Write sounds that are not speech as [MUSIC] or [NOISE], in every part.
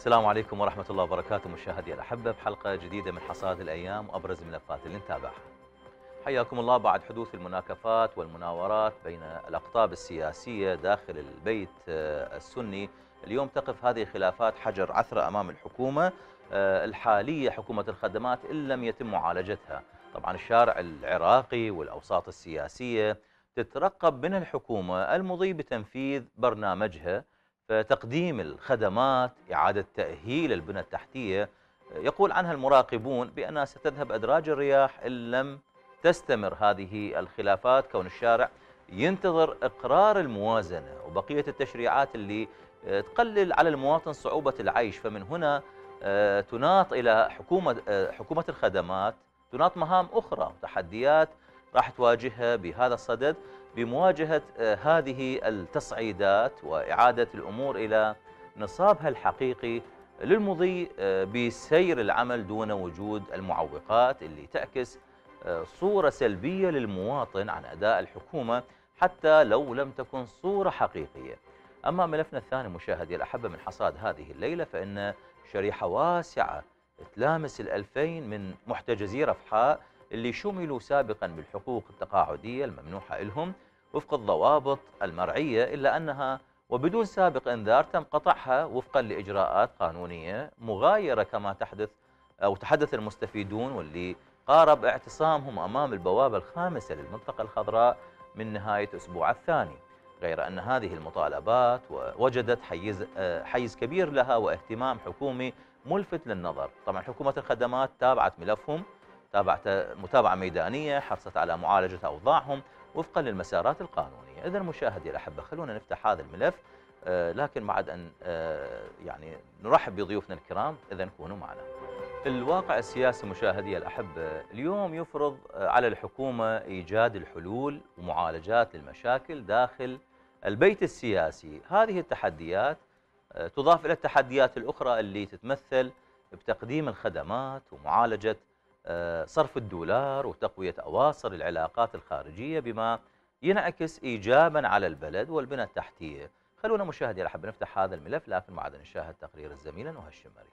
السلام عليكم ورحمة الله وبركاته مشاهدي الأحبة بحلقة جديدة من حصاد الأيام وأبرز الملفات اللي نتابعها حياكم الله بعد حدوث المناكفات والمناورات بين الأقطاب السياسية داخل البيت آه، السني اليوم تقف هذه الخلافات حجر عثرة أمام الحكومة آه، الحالية حكومة الخدمات إن لم يتم معالجتها طبعا الشارع العراقي والأوساط السياسية تترقب من الحكومة المضي بتنفيذ برنامجها فتقديم الخدمات إعادة تأهيل البنى التحتية يقول عنها المراقبون بأنها ستذهب أدراج الرياح إن لم تستمر هذه الخلافات كون الشارع ينتظر إقرار الموازنة وبقية التشريعات اللي تقلل على المواطن صعوبة العيش فمن هنا آه، تناط إلى حكومة, آه، حكومة الخدمات تناط مهام أخرى وتحديات راح تواجهها بهذا الصدد بمواجهة آه، هذه التصعيدات وإعادة الأمور إلى نصابها الحقيقي للمضي آه، بسير العمل دون وجود المعوقات اللي تعكس آه، صورة سلبية للمواطن عن أداء الحكومة حتى لو لم تكن صورة حقيقية أما ملفنا الثاني مشاهدي الأحبة من حصاد هذه الليلة فإن شريحة واسعة تلامس الألفين من محتجزي رفحاء اللي شملوا سابقا بالحقوق التقاعدية الممنوحة لهم وفق الضوابط المرعية إلا أنها وبدون سابق إنذار تم قطعها وفقا لإجراءات قانونية مغايرة كما تحدث أو تحدث المستفيدون واللي قارب اعتصامهم أمام البوابة الخامسة للمنطقة الخضراء من نهاية أسبوع الثاني غير أن هذه المطالبات وجدت حيز, حيز كبير لها واهتمام حكومي ملفت للنظر طبعا حكومة الخدمات تابعت ملفهم تابعت متابعة ميدانية حرصت على معالجة أوضاعهم وفقا للمسارات القانونية إذا مشاهدي الأحبة خلونا نفتح هذا الملف آه، لكن بعد أن آه، يعني نرحب بضيوفنا الكرام إذا كونوا معنا الواقع السياسي مشاهدي الأحبة اليوم يفرض آه، على الحكومة إيجاد الحلول ومعالجات للمشاكل داخل البيت السياسي هذه التحديات تضاف إلى التحديات الأخرى اللي تتمثل بتقديم الخدمات ومعالجة آه، صرف الدولار وتقوية أواصر العلاقات الخارجية بما ينعكس إيجابا على البلد والبنى التحتية خلونا مشاهدي رحب نفتح هذا الملف لكن بعد نشاهد تقرير الزميلة نهى الشمري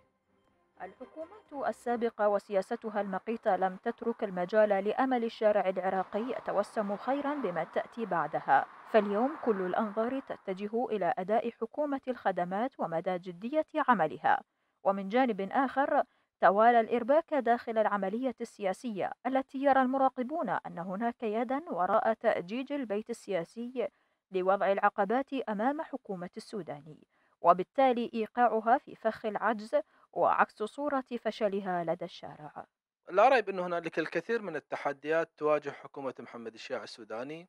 الحكومات السابقة وسياستها المقيتة لم تترك المجال لأمل الشارع العراقي يتوسم خيرا بما تأتي بعدها فاليوم كل الأنظار تتجه إلى أداء حكومة الخدمات ومدى جدية عملها ومن جانب آخر توالى الإرباك داخل العملية السياسية التي يرى المراقبون أن هناك يدا وراء تأجيج البيت السياسي لوضع العقبات أمام حكومة السودان وبالتالي إيقاعها في فخ العجز وعكس صورة فشلها لدى الشارع لا ريب أن هنالك الكثير من التحديات تواجه حكومة محمد الشيع السوداني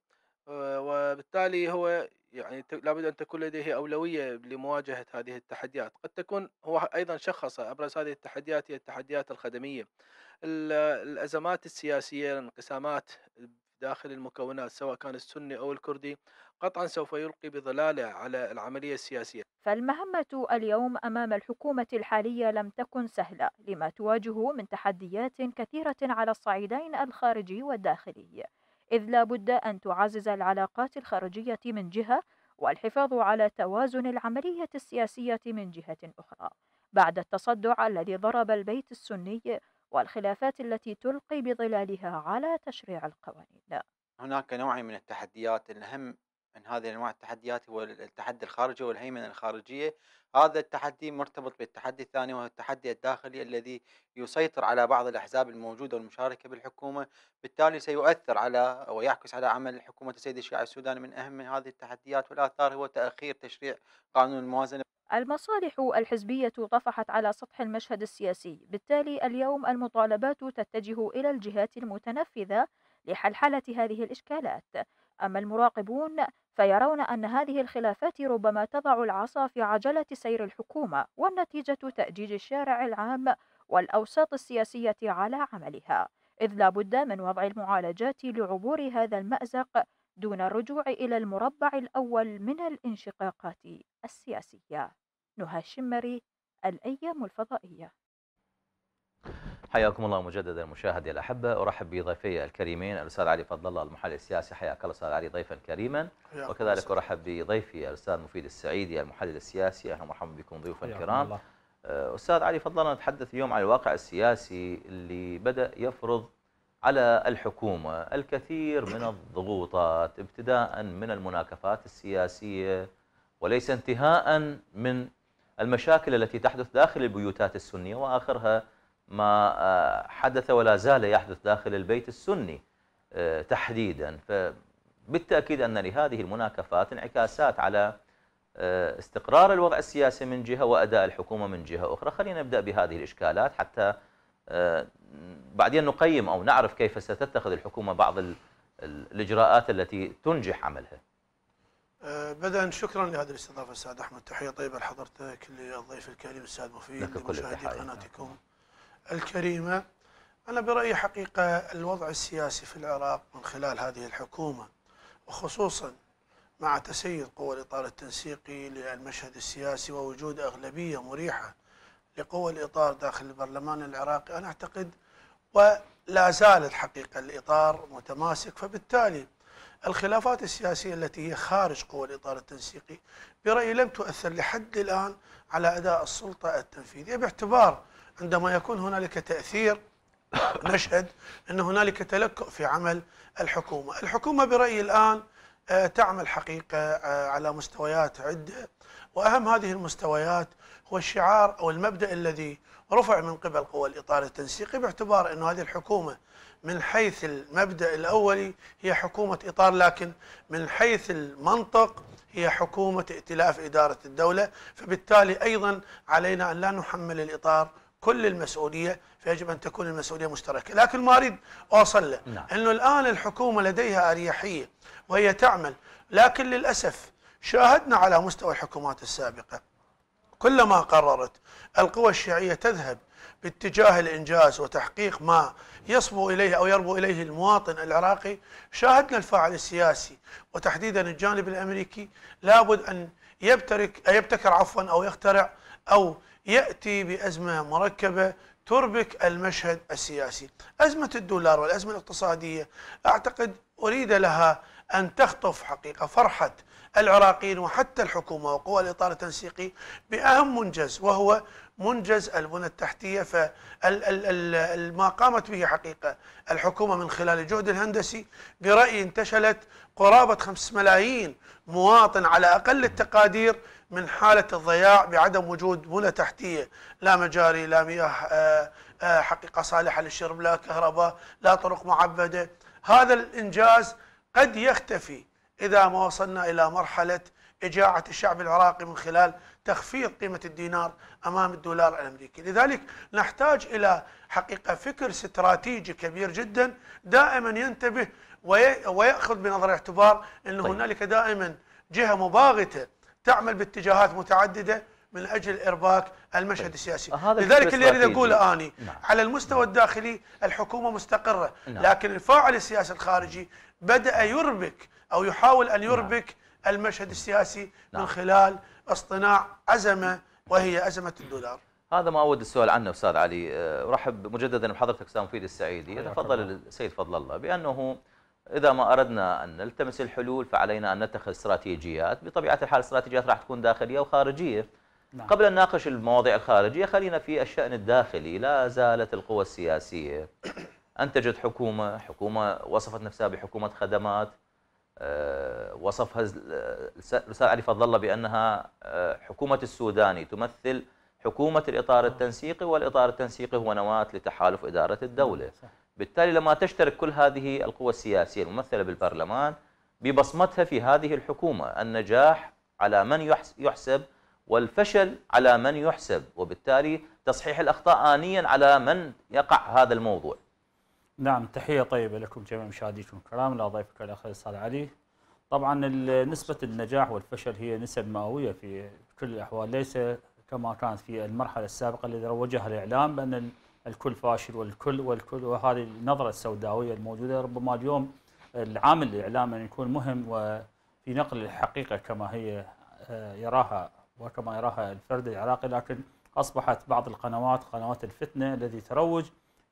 آه، وبالتالي هو يعني لابد أن تكون لديه أولوية لمواجهة هذه التحديات قد تكون هو أيضا شخص أبرز هذه التحديات هي التحديات الخدمية الأزمات السياسية الانقسامات داخل المكونات سواء كان السني أو الكردي قطعا سوف يلقي بظلاله على العملية السياسية فالمهمة اليوم أمام الحكومة الحالية لم تكن سهلة لما تواجهه من تحديات كثيرة على الصعيدين الخارجي والداخلي إذ لا بد أن تعزز العلاقات الخارجية من جهة والحفاظ على توازن العملية السياسية من جهة أخرى بعد التصدع الذي ضرب البيت السني والخلافات التي تلقي بظلالها على تشريع القوانين هناك نوع من التحديات الأهم من هذه انواع التحديات هو التحدي الخارجي والهيمنه الخارجيه هذا التحدي مرتبط بالتحدي الثاني وهو التحدي الداخلي الذي يسيطر على بعض الاحزاب الموجوده والمشاركه بالحكومه بالتالي سيؤثر على ويعكس على عمل حكومه السيد الشيعي السوداني من اهم هذه التحديات والاثار هو تاخير تشريع قانون الموازنه المصالح الحزبية طفحت على سطح المشهد السياسي، بالتالي اليوم المطالبات تتجه إلى الجهات المتنفذة لحلحلة هذه الإشكالات، أما المراقبون فيرون أن هذه الخلافات ربما تضع العصا في عجلة سير الحكومة والنتيجة تأجيج الشارع العام والأوساط السياسية على عملها إذ لا بد من وضع المعالجات لعبور هذا المأزق دون الرجوع إلى المربع الأول من الانشقاقات السياسية نهى الشمري الأيام الفضائية حياكم الله مجددا مشاهدي الاحبه ارحب بضيفي الكريمين الاستاذ علي فضل الله المحلل السياسي حياك الله استاذ علي ضيفا كريما وكذلك ارحب بضيفي الاستاذ مفيد السعيدي المحلل السياسي اهلا ومرحبا بكم ضيوفا كرام آه، استاذ علي فضل الله نتحدث اليوم عن الواقع السياسي اللي بدا يفرض على الحكومه الكثير من الضغوطات ابتداء من المناكفات السياسيه وليس انتهاء من المشاكل التي تحدث داخل البيوتات السنيه واخرها ما آه، حدث ولا زال يحدث داخل البيت السني آه، تحديدا فبالتأكيد أن لهذه المناكفات انعكاسات على آه، استقرار الوضع السياسي من جهة وأداء الحكومة من جهة أخرى خلينا نبدأ بهذه الإشكالات حتى بعدين نقيم أو نعرف كيف ستتخذ الحكومة بعض الإجراءات التي تنجح عملها بدأ شكرا لهذه الاستضافة استاذ أحمد تحية طيبة لحضرتك للضيف الكريم السيد مفيد لمشاهدي قناتكم الكريمة أنا برأيي حقيقة الوضع السياسي في العراق من خلال هذه الحكومة وخصوصا مع تسيد قوى الإطار التنسيقي للمشهد السياسي ووجود أغلبية مريحة لقوى الإطار داخل البرلمان العراقي أنا أعتقد ولا زالت حقيقة الإطار متماسك فبالتالي الخلافات السياسية التي هي خارج قوى الإطار التنسيقي برأيي لم تؤثر لحد الآن على أداء السلطة التنفيذية باعتبار عندما يكون هنالك تأثير [COUGHS] نشهد أن هنالك تلكؤ في عمل الحكومة الحكومة برأيي الآن آه، تعمل حقيقة آه، على مستويات عدة وأهم هذه المستويات هو الشعار أو المبدأ الذي رفع من قبل قوى الإطار التنسيقي باعتبار انه هذه الحكومة من حيث المبدأ الأولي هي حكومة إطار لكن من حيث المنطق هي حكومة ائتلاف إدارة الدولة فبالتالي أيضا علينا أن لا نحمل الإطار كل المسؤولية فيجب أن تكون المسؤولية مشتركة لكن ما أريد أوصل له نعم. أنه الآن الحكومة لديها أريحية وهي تعمل لكن للأسف شاهدنا على مستوى الحكومات السابقة كلما قررت القوى الشيعية تذهب باتجاه الإنجاز وتحقيق ما يصبو إليه أو يربو إليه المواطن العراقي شاهدنا الفاعل السياسي وتحديدا الجانب الأمريكي لابد أن يبترك يبتكر عفوا أو يخترع أو يأتي بأزمة مركبة تربك المشهد السياسي أزمة الدولار والأزمة الاقتصادية أعتقد أريد لها أن تخطف حقيقة فرحة العراقيين وحتى الحكومة وقوى الإطار التنسيقي بأهم منجز وهو منجز البنى التحتية فما قامت به حقيقة الحكومة من خلال الجهد الهندسي برأيي انتشلت قرابة 5 ملايين مواطن على أقل التقادير من حالة الضياع بعدم وجود بنى تحتية لا مجاري لا مياه آه، آه، حقيقة صالحة للشرب لا كهرباء لا طرق معبدة هذا الإنجاز قد يختفي إذا ما وصلنا إلى مرحلة إجاعة الشعب العراقي من خلال تخفيض قيمة الدينار أمام الدولار الأمريكي لذلك نحتاج إلى حقيقة فكر استراتيجي كبير جدا دائما ينتبه ويأخذ بنظر الاعتبار أن طيب. هنالك دائما جهة مباغتة تعمل باتجاهات متعدده من اجل ارباك المشهد طيب. السياسي لذلك اللي اريد اقوله اني نعم. على المستوى الداخلي الحكومه مستقره نعم. لكن الفاعل السياسي الخارجي بدا يربك او يحاول ان يربك نعم. المشهد السياسي نعم. من خلال اصطناع ازمه وهي ازمه الدولار هذا ما اود السؤال عنه استاذ علي أه، ارحب مجددا بحضرتك استاذ مفيد السعيدي تفضل السيد فضل الله بانه إذا ما أردنا أن نلتمس الحلول فعلينا أن نتخذ استراتيجيات بطبيعة الحال استراتيجيات راح تكون داخلية وخارجية نعم. قبل أن نناقش المواضيع الخارجية خلينا في الشأن الداخلي لا زالت القوى السياسية [CLEARS THROAT] أنتجت حكومة حكومة وصفت نفسها بحكومة خدمات آه، وصفها آه، الأستاذ علي فضل الله بأنها آه، حكومة السوداني تمثل حكومة الإطار نعم. التنسيقي والإطار التنسيقي هو نواة لتحالف إدارة الدولة نعم، صح. بالتالي لما تشترك كل هذه القوى السياسية الممثلة بالبرلمان ببصمتها في هذه الحكومة النجاح على من يحسب والفشل على من يحسب وبالتالي تصحيح الأخطاء آنيا على من يقع هذا الموضوع نعم تحية طيبة لكم جميع مشاهديكم الكرام لضيفك الأخ الأستاذ علي طبعا نسبة النجاح والفشل هي نسب مئوية في كل الأحوال ليس كما كانت في المرحلة السابقة التي روجها الإعلام بأن الكل فاشل والكل والكل وهذه النظره السوداويه الموجوده ربما اليوم العامل الاعلامي يعني ان يكون مهم وفي نقل الحقيقه كما هي آه، يراها وكما يراها الفرد العراقي لكن اصبحت بعض القنوات قنوات الفتنه الذي تروج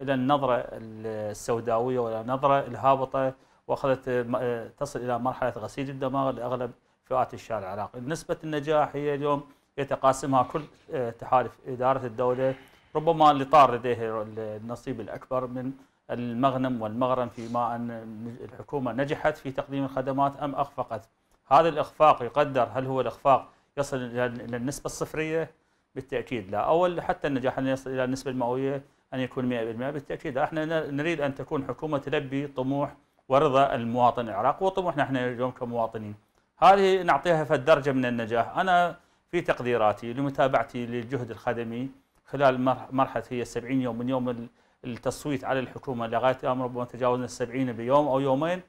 الى النظره السوداويه والى النظره الهابطه واخذت آه، تصل الى مرحله غسيل الدماغ لاغلب فئات الشارع العراقي، نسبه النجاح هي اليوم يتقاسمها كل آه، تحالف اداره الدوله ربما لطار لديه النصيب الأكبر من المغنم والمغرم فيما أن الحكومة نجحت في تقديم الخدمات أم أخفقت هذا الإخفاق يقدر هل هو الإخفاق يصل إلى النسبة الصفرية بالتأكيد لا أو حتى النجاح أن يصل إلى النسبة المئوية أن يكون 100% بالتأكيد احنا نريد أن تكون حكومة تلبي طموح ورضا المواطن العراقي وطموحنا احنا اليوم كمواطنين هذه نعطيها الدرجة من النجاح أنا في تقديراتي لمتابعتي للجهد الخدمي خلال مرحله هي 70 يوم من يوم التصويت على الحكومه لغايه الان ربما تجاوزنا 70 بيوم او يومين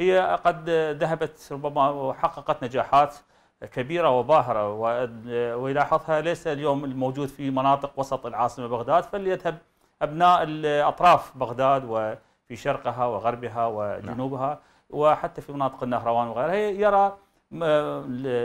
هي قد ذهبت ربما وحققت نجاحات كبيره وباهره ويلاحظها ليس اليوم الموجود في مناطق وسط العاصمه بغداد فليذهب ابناء اطراف بغداد وفي شرقها وغربها نعم. وجنوبها وحتى في مناطق النهروان وغيرها يرى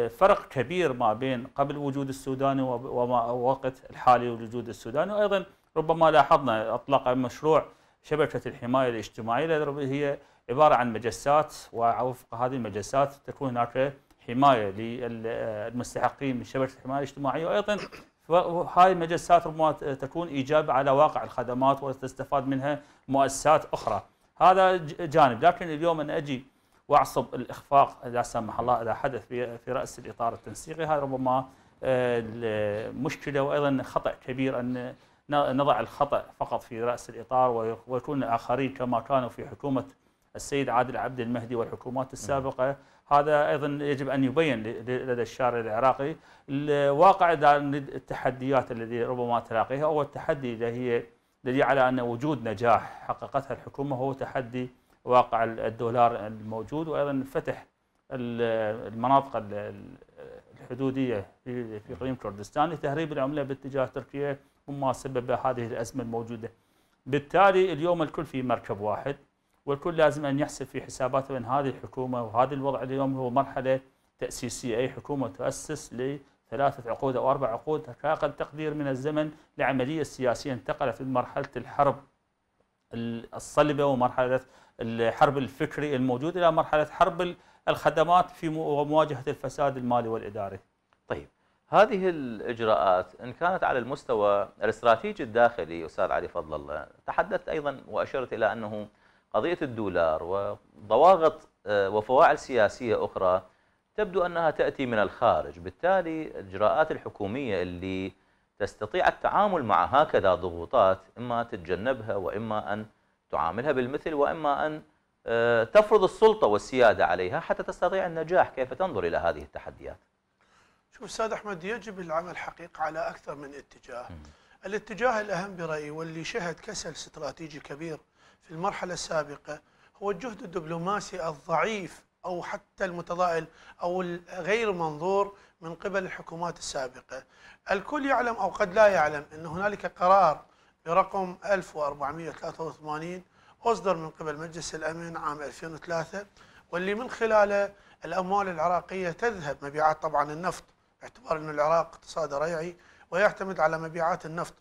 فرق كبير ما بين قبل وجود السوداني وما وقت الحالي وجود السوداني وايضا ربما لاحظنا اطلق مشروع شبكه الحمايه الاجتماعيه هي عباره عن مجسات ووفق هذه المجسات تكون هناك حمايه للمستحقين من شبكه الحمايه الاجتماعيه وايضا هاي المجسات ربما تكون ايجاب على واقع الخدمات وتستفاد منها مؤسسات اخرى هذا جانب لكن اليوم انا اجي واعصب الاخفاق لا سمح الله اذا حدث في راس الاطار التنسيقي هذا ربما آه، مشكله وايضا خطا كبير ان نضع الخطا فقط في راس الاطار ويكون الاخرين كما كانوا في حكومه السيد عادل عبد المهدي والحكومات السابقه هذا ايضا يجب ان يبين لدى الشارع العراقي الواقع التحديات التي ربما تلاقيها اول تحدي اذا هي الذي على ان وجود نجاح حققتها الحكومه هو تحدي واقع الدولار الموجود وايضا فتح المناطق الحدوديه في اقليم كردستان لتهريب العمله باتجاه تركيا وما سبب هذه الازمه الموجوده. بالتالي اليوم الكل في مركب واحد والكل لازم ان يحسب في حساباته ان هذه الحكومه وهذا الوضع اليوم هو مرحله تاسيسيه اي حكومه تؤسس لثلاثه عقود او اربع عقود كاقل تقدير من الزمن لعمليه سياسيه انتقلت من مرحله الحرب الصلبة ومرحلة الحرب الفكري الموجود إلى مرحلة حرب الخدمات في مواجهة الفساد المالي والإداري طيب هذه الإجراءات إن كانت على المستوى الاستراتيجي الداخلي أستاذ علي فضل الله تحدثت أيضا وأشرت إلى أنه قضية الدولار وضواغط آه، وفواعل سياسية أخرى تبدو أنها تأتي من الخارج بالتالي الإجراءات الحكومية اللي تستطيع التعامل مع هكذا ضغوطات إما تتجنبها وإما أن تعاملها بالمثل وإما أن آه، تفرض السلطة والسيادة عليها حتى تستطيع النجاح كيف تنظر إلى هذه التحديات شوف أستاذ أحمد يجب العمل حقيقة على أكثر من اتجاه الاتجاه الأهم برأيي واللي شهد كسل استراتيجي كبير في المرحلة السابقة هو الجهد الدبلوماسي الضعيف أو حتى المتضائل أو غير منظور من قبل الحكومات السابقة الكل يعلم أو قد لا يعلم أن هنالك قرار برقم 1483 أصدر من قبل مجلس الأمن عام 2003 واللي من خلاله الأموال العراقية تذهب مبيعات طبعا النفط باعتبار أن العراق اقتصاد ريعي ويعتمد على مبيعات النفط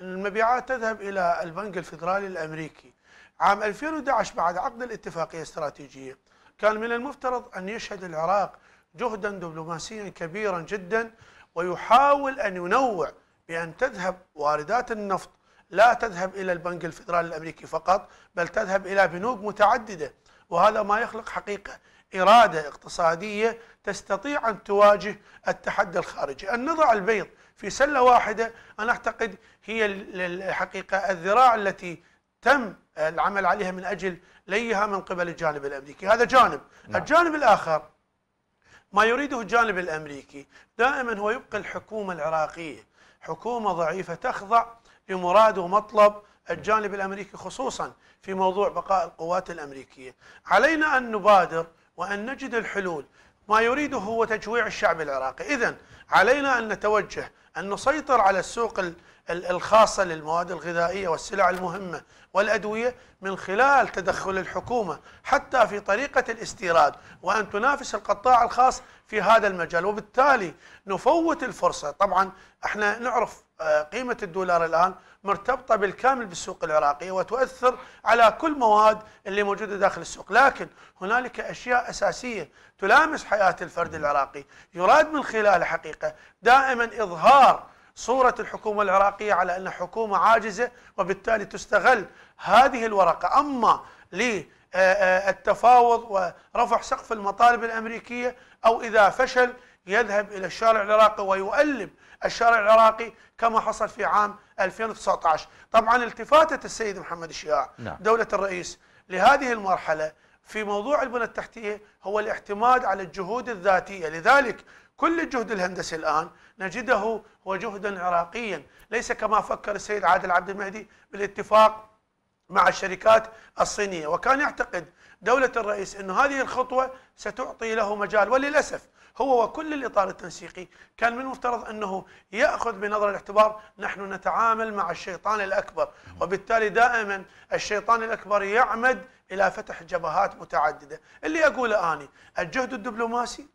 المبيعات تذهب إلى البنك الفيدرالي الأمريكي عام 2011 بعد عقد الاتفاقية الاستراتيجية كان من المفترض أن يشهد العراق جهدا دبلوماسيا كبيرا جدا ويحاول أن ينوع بأن تذهب واردات النفط لا تذهب إلى البنك الفدرالي الأمريكي فقط بل تذهب إلى بنوك متعددة وهذا ما يخلق حقيقة إرادة اقتصادية تستطيع أن تواجه التحدي الخارجي أن نضع البيض في سلة واحدة أنا أعتقد هي الحقيقة الذراع التي تم العمل عليها من أجل ليها من قبل الجانب الأمريكي هذا جانب نعم. الجانب الآخر ما يريده الجانب الأمريكي دائما هو يبقى الحكومة العراقية حكومة ضعيفة تخضع لمراد ومطلب الجانب الأمريكي خصوصا في موضوع بقاء القوات الأمريكية علينا أن نبادر وأن نجد الحلول ما يريده هو تجويع الشعب العراقي إذا علينا أن نتوجه أن نسيطر على السوق الخاصة للمواد الغذائية والسلع المهمة والأدوية من خلال تدخل الحكومة حتى في طريقة الاستيراد وأن تنافس القطاع الخاص في هذا المجال وبالتالي نفوت الفرصة طبعا احنا نعرف آه، قيمة الدولار الآن مرتبطة بالكامل بالسوق العراقية وتؤثر على كل مواد اللي موجودة داخل السوق لكن هنالك أشياء أساسية تلامس حياة الفرد العراقي يراد من خلال حقيقة دائما إظهار صورة الحكومة العراقية على أنها حكومة عاجزة وبالتالي تستغل هذه الورقة أما للتفاوض ورفع سقف المطالب الأمريكية أو إذا فشل يذهب إلى الشارع العراقي ويؤلم الشارع العراقي كما حصل في عام 2019 طبعا التفاتة السيد محمد الشياع نعم. دولة الرئيس لهذه المرحلة في موضوع البنى التحتية هو الاعتماد على الجهود الذاتية لذلك كل الجهد الهندسي الآن نجده هو جهدا عراقيا ليس كما فكر السيد عادل عبد المهدي بالاتفاق مع الشركات الصينية وكان يعتقد دولة الرئيس أن هذه الخطوة ستعطي له مجال وللأسف هو وكل الإطار التنسيقي كان من المفترض أنه يأخذ بنظر الاعتبار نحن نتعامل مع الشيطان الأكبر وبالتالي دائما الشيطان الأكبر يعمد إلى فتح جبهات متعددة اللي أقوله أني الجهد الدبلوماسي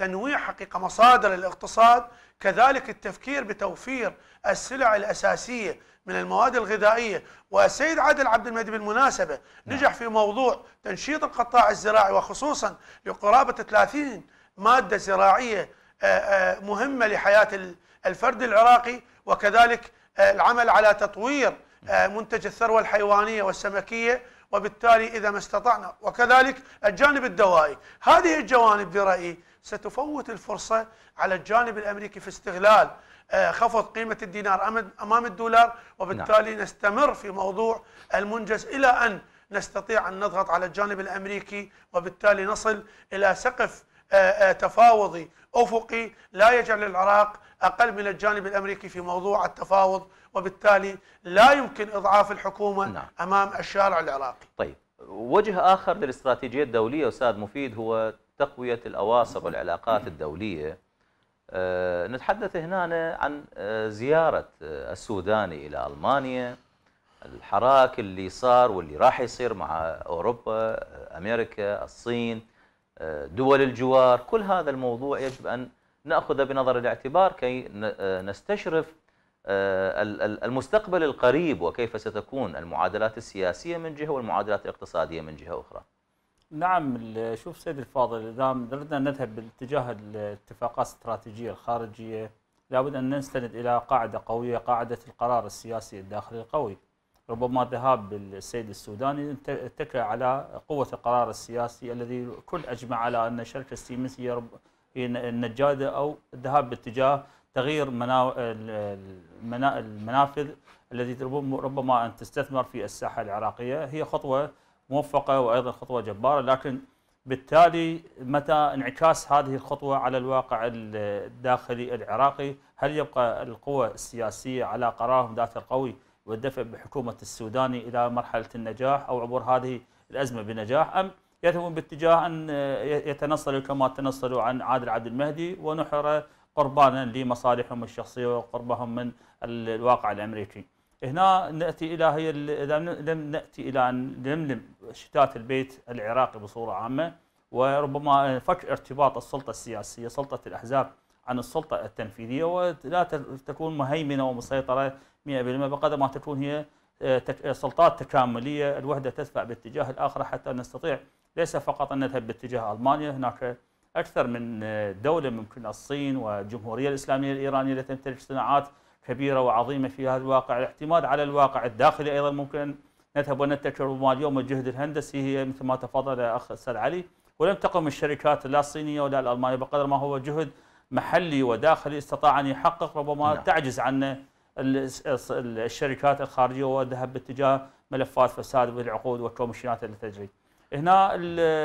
تنويع حقيقة مصادر الاقتصاد كذلك التفكير بتوفير السلع الأساسية من المواد الغذائية والسيد عادل عبد المهدي بالمناسبة نعم. نجح في موضوع تنشيط القطاع الزراعي وخصوصا لقرابة 30 مادة زراعية آه، آه، مهمة لحياة الفرد العراقي وكذلك آه، العمل على تطوير منتج الثروة الحيوانية والسمكية وبالتالي إذا ما استطعنا وكذلك الجانب الدوائي هذه الجوانب برأيي ستفوت الفرصة على الجانب الأمريكي في استغلال آه، خفض قيمة الدينار أمام الدولار وبالتالي نعم. نستمر في موضوع المنجز إلى أن نستطيع أن نضغط على الجانب الأمريكي وبالتالي نصل إلى سقف آه، آه، تفاوضي أفقي لا يجعل العراق أقل من الجانب الأمريكي في موضوع التفاوض وبالتالي لا يمكن إضعاف الحكومة نعم. أمام الشارع العراقي طيب وجه آخر للاستراتيجية الدولية أستاذ مفيد هو تقوية الأواصر والعلاقات الدولية آه، نتحدث هنا عن آه، زيارة آه، السوداني إلى ألمانيا الحراك اللي صار واللي راح يصير مع أوروبا أمريكا الصين دول الجوار كل هذا الموضوع يجب أن نأخذه بنظر الاعتبار كي نستشرف المستقبل القريب وكيف ستكون المعادلات السياسية من جهة والمعادلات الاقتصادية من جهة أخرى نعم شوف سيد الفاضل اذا اردنا نذهب باتجاه الاتفاقات الاستراتيجيه الخارجيه لابد ان نستند الى قاعده قويه قاعده القرار السياسي الداخلي القوي ربما ذهاب السيد السوداني اتكى على قوه القرار السياسي الذي كل اجمع على ان شركه سيمنز هي النجاده او الذهاب باتجاه تغيير المنافذ الذي ربما ان تستثمر في الساحه العراقيه هي خطوه موفقه وايضا خطوه جباره لكن بالتالي متى انعكاس هذه الخطوه على الواقع الداخلي العراقي هل يبقى القوى السياسيه على قرارهم ذات القوي والدفع بحكومه السوداني الى مرحله النجاح او عبور هذه الازمه بنجاح ام يذهبون باتجاه ان يتنصلوا كما تنصلوا عن عادل عبد المهدي ونحر قربانا لمصالحهم الشخصيه وقربهم من الواقع الامريكي. هنا ناتي الى هي لم ناتي الى ان نلملم شتات البيت العراقي بصوره عامه وربما فك ارتباط السلطه السياسيه سلطه الاحزاب عن السلطه التنفيذيه ولا تكون مهيمنه ومسيطره 100% بقدر ما تكون هي آه، سلطات تكامليه الوحده تدفع باتجاه الاخر حتى نستطيع ليس فقط ان نذهب باتجاه المانيا هناك اكثر من آه، دوله ممكن الصين والجمهوريه الاسلاميه الايرانيه التي تمتلك صناعات كبيرة وعظيمة في هذا الواقع الاعتماد على الواقع الداخلي أيضا ممكن أن نذهب ونبتكر وما اليوم الجهد الهندسي هي مثل ما تفضل أخ الأستاذ علي ولم تقم الشركات لا الصينية ولا الألمانية بقدر ما هو جهد محلي وداخلي استطاع أن يحقق ربما لا. نعم. تعجز عنه الشركات الخارجية وذهب باتجاه ملفات فساد بالعقود والكومشينات التي تجري هنا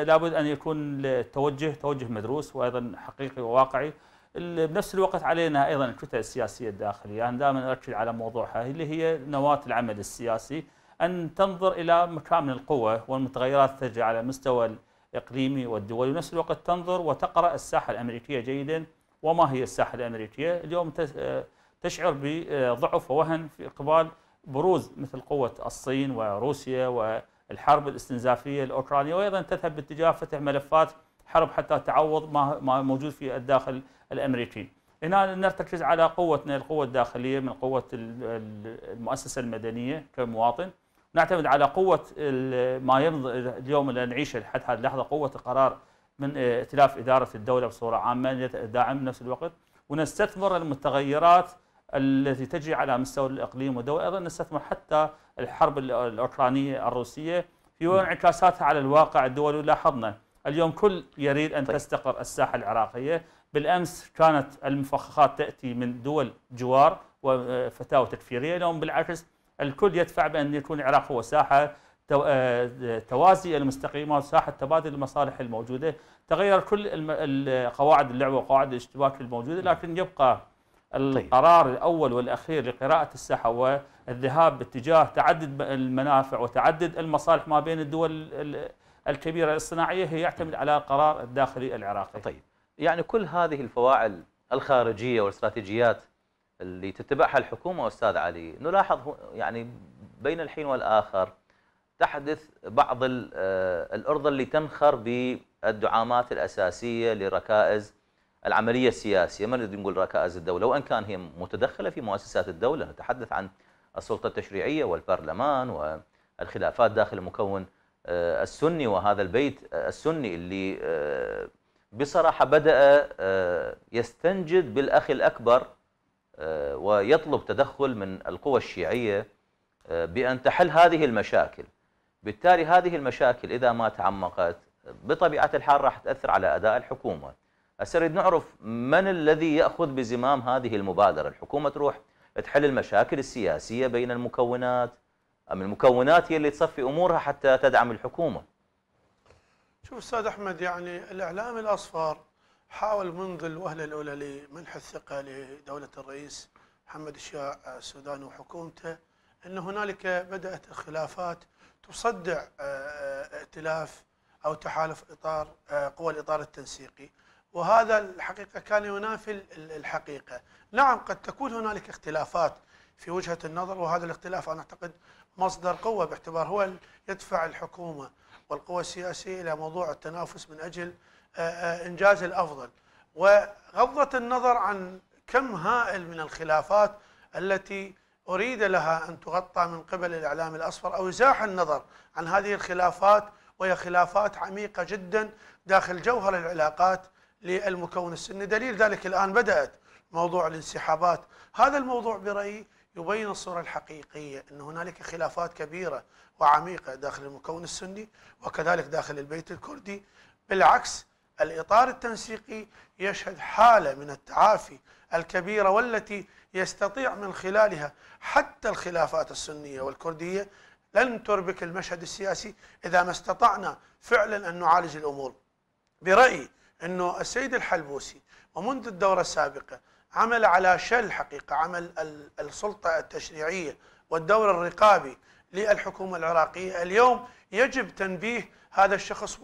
لابد أن يكون التوجه توجه مدروس وأيضا حقيقي وواقعي بنفس الوقت علينا ايضا الكتل السياسيه الداخليه، انا دائما اركز على موضوعها اللي هي نواه العمل السياسي ان تنظر الى مكامن القوه والمتغيرات تجري على المستوى الاقليمي والدولي، وبنفس الوقت تنظر وتقرا الساحه الامريكيه جيدا وما هي الساحه الامريكيه، اليوم آه، تشعر بضعف ووهن في اقبال بروز مثل قوه الصين وروسيا والحرب الاستنزافيه الاوكرانيه وايضا تذهب باتجاه فتح ملفات حرب حتى تعوض ما موجود في الداخل الامريكي. هنا نرتكز على قوتنا القوة الداخلية من قوة المؤسسة المدنية كمواطن نعتمد على قوة ما يمضي اليوم اللي نعيشه لحد هذه اللحظة قوة القرار من آه، ائتلاف إدارة الدولة بصورة عامة داعم نفس الوقت ونستثمر المتغيرات التي تجري على مستوى الإقليم والدولة أيضا نستثمر حتى الحرب الأوكرانية الروسية في انعكاساتها على الواقع الدولي لاحظنا اليوم كل يريد أن طيب. تستقر الساحة العراقية بالأمس كانت المفخخات تأتي من دول جوار وفتاوى تكفيرية اليوم بالعكس الكل يدفع بأن يكون العراق هو ساحة آه، توازي المستقيمات ساحة تبادل المصالح الموجودة تغير كل قواعد اللعبة وقواعد الاشتباك الموجودة لكن يبقى طيب. القرار الأول والأخير لقراءة الساحة والذهاب باتجاه تعدد المنافع وتعدد المصالح ما بين الدول الكبيرة الصناعية هي يعتمد على قرار الداخلي العراقي طيب يعني كل هذه الفواعل الخارجية والاستراتيجيات اللي تتبعها الحكومة أستاذ علي نلاحظ يعني بين الحين والآخر تحدث بعض آه، الأرض اللي تنخر بالدعامات الأساسية لركائز العملية السياسية ما نريد نقول ركائز الدولة وإن كان هي متدخلة في مؤسسات الدولة نتحدث عن السلطة التشريعية والبرلمان والخلافات داخل مكون آه، السني وهذا البيت آه، السني اللي آه، بصراحة بدأ يستنجد بالأخ الأكبر ويطلب تدخل من القوى الشيعية بأن تحل هذه المشاكل بالتالي هذه المشاكل إذا ما تعمقت بطبيعة الحال راح تأثر على أداء الحكومة هسه نعرف من الذي يأخذ بزمام هذه المبادرة الحكومة تروح تحل المشاكل السياسية بين المكونات ام المكونات هي اللي تصفي أمورها حتى تدعم الحكومة شوف أستاذ أحمد يعني الإعلام الأصفر حاول منذ الوهلة الأولى لمنح الثقة لدولة الرئيس محمد الشيع السوداني وحكومته أن هنالك بدأت الخلافات تصدع آه، ائتلاف أو تحالف إطار آه، قوى الإطار التنسيقي وهذا الحقيقة كان ينافي الحقيقة نعم قد تكون هنالك اختلافات في وجهة النظر وهذا الاختلاف أنا أعتقد مصدر قوة باعتبار هو يدفع الحكومة والقوى السياسية إلى موضوع التنافس من أجل آه، آه، إنجاز الأفضل وغضت النظر عن كم هائل من الخلافات التي أريد لها أن تغطى من قبل الإعلام الأصفر أو إزاح النظر عن هذه الخلافات وهي خلافات عميقة جدا داخل جوهر العلاقات للمكون السني دليل ذلك الآن بدأت موضوع الانسحابات هذا الموضوع برأيي يبين الصورة الحقيقية أن هنالك خلافات كبيرة وعميقة داخل المكون السني وكذلك داخل البيت الكردي بالعكس الإطار التنسيقي يشهد حالة من التعافي الكبيرة والتي يستطيع من خلالها حتى الخلافات السنية والكردية لن تربك المشهد السياسي إذا ما استطعنا فعلا أن نعالج الأمور برأيي أنه السيد الحلبوسي ومنذ الدورة السابقة عمل على شل حقيقة عمل السلطة التشريعية والدور الرقابي للحكومة العراقية اليوم يجب تنبيه هذا الشخص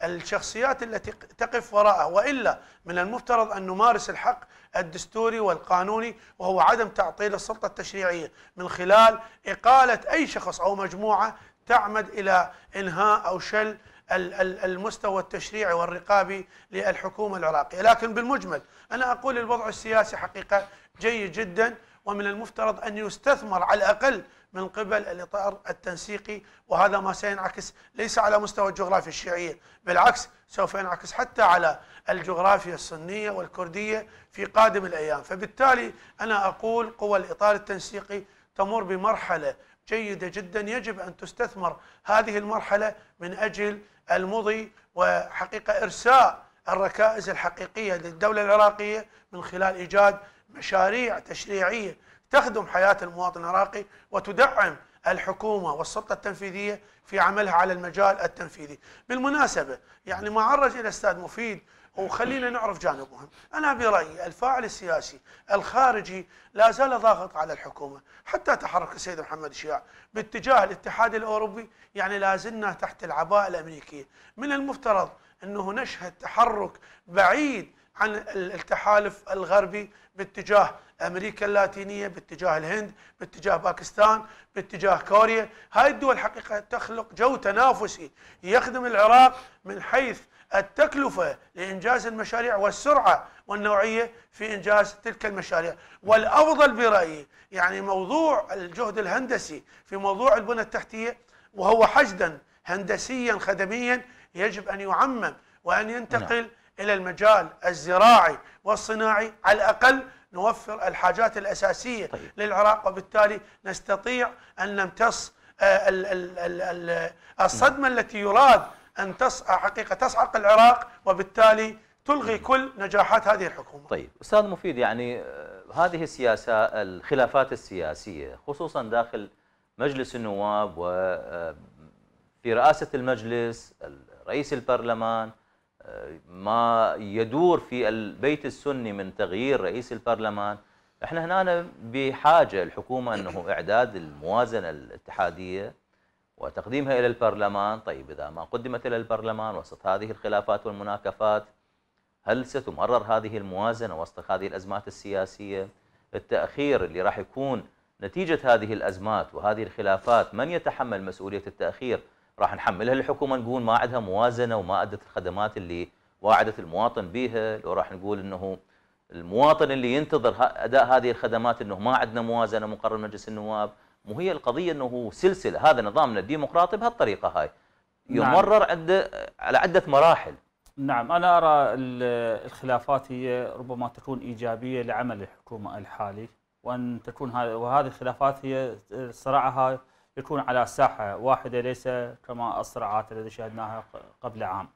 والشخصيات التي تقف وراءه وإلا من المفترض أن نمارس الحق الدستوري والقانوني وهو عدم تعطيل السلطة التشريعية من خلال إقالة أي شخص أو مجموعة تعمد إلى إنهاء أو شل المستوى التشريعي والرقابي للحكومة العراقية لكن بالمجمل أنا أقول الوضع السياسي حقيقة جيد جدا ومن المفترض أن يستثمر على الأقل من قبل الإطار التنسيقي وهذا ما سينعكس ليس على مستوى الجغرافيا الشيعية بالعكس سوف ينعكس حتى على الجغرافيا الصنية والكردية في قادم الأيام فبالتالي أنا أقول قوى الإطار التنسيقي تمر بمرحلة جيدة جدا يجب أن تستثمر هذه المرحلة من أجل المضي وحقيقة إرساء الركائز الحقيقية للدولة العراقية من خلال إيجاد مشاريع تشريعية تخدم حياة المواطن العراقي وتدعم الحكومة والسلطة التنفيذية في عملها على المجال التنفيذي بالمناسبة يعني ما عرج إلى أستاذ مفيد وخلينا نعرف جانبهم أنا برأيي الفاعل السياسي الخارجي لا زال ضاغط على الحكومة حتى تحرك السيد محمد الشياع باتجاه الاتحاد الأوروبي يعني لا زلنا تحت العباءة الأمريكية من المفترض أنه نشهد تحرك بعيد عن التحالف الغربي باتجاه امريكا اللاتينيه، باتجاه الهند، باتجاه باكستان، باتجاه كوريا، هاي الدول حقيقه تخلق جو تنافسي يخدم العراق من حيث التكلفة لإنجاز المشاريع والسرعة والنوعية في إنجاز تلك المشاريع والأفضل برأيي يعني موضوع الجهد الهندسي في موضوع البنى التحتية وهو حشدا هندسيا خدميا يجب أن يعمم وأن ينتقل نعم. إلى المجال الزراعي والصناعي على الأقل نوفر الحاجات الأساسية طيب. للعراق وبالتالي نستطيع أن نمتص آه، الصدمة نعم. التي يراد أن تسعى حقيقة تسعق العراق وبالتالي تلغي كل نجاحات هذه الحكومة طيب أستاذ مفيد يعني آه، هذه السياسة الخلافات السياسية خصوصا داخل مجلس النواب وفي آه، رئاسة المجلس رئيس البرلمان آه، ما يدور في البيت السني من تغيير رئيس البرلمان احنا هنا بحاجة الحكومة أنه إعداد الموازنة الاتحادية وتقديمها إلى البرلمان طيب إذا ما قدمت إلى البرلمان وسط هذه الخلافات والمناكفات هل ستمرر هذه الموازنة وسط هذه الأزمات السياسية التأخير اللي راح يكون نتيجة هذه الأزمات وهذه الخلافات من يتحمل مسؤولية التأخير راح نحملها الحكومة نقول ما عندها موازنة وما أدت الخدمات اللي واعدت المواطن بها لو راح نقول أنه المواطن اللي ينتظر أداء هذه الخدمات أنه ما عندنا موازنة مقرر مجلس النواب مو هي القضيه انه سلسله هذا نظامنا الديمقراطي بهالطريقه هاي نعم. يمرر نعم. عد على عده مراحل نعم انا ارى الخلافات هي ربما تكون ايجابيه لعمل الحكومه الحالي وان تكون وهذه الخلافات هي صراعها يكون على ساحه واحده ليس كما الصراعات التي شاهدناها قبل عام.